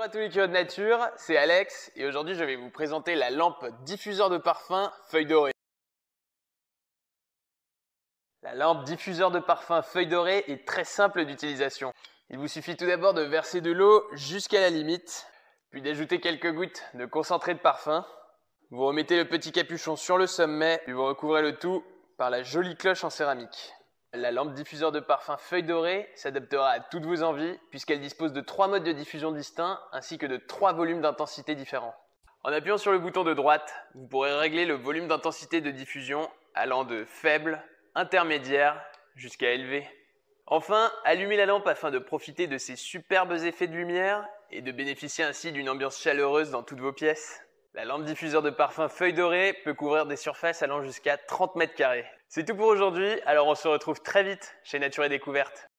Bonjour à tous les curieux de nature, c'est Alex et aujourd'hui je vais vous présenter la lampe diffuseur de parfum feuille dorée. La lampe diffuseur de parfum feuille dorée est très simple d'utilisation. Il vous suffit tout d'abord de verser de l'eau jusqu'à la limite, puis d'ajouter quelques gouttes de concentré de parfum. Vous remettez le petit capuchon sur le sommet, puis vous recouvrez le tout par la jolie cloche en céramique. La lampe diffuseur de parfum Feuille Dorée s'adaptera à toutes vos envies puisqu'elle dispose de trois modes de diffusion distincts ainsi que de trois volumes d'intensité différents. En appuyant sur le bouton de droite, vous pourrez régler le volume d'intensité de diffusion allant de faible, intermédiaire jusqu'à élevé. Enfin, allumez la lampe afin de profiter de ses superbes effets de lumière et de bénéficier ainsi d'une ambiance chaleureuse dans toutes vos pièces. La lampe diffuseur de parfum Feuille Dorée peut couvrir des surfaces allant jusqu'à 30 mètres carrés. C'est tout pour aujourd'hui, alors on se retrouve très vite chez Nature et Découverte.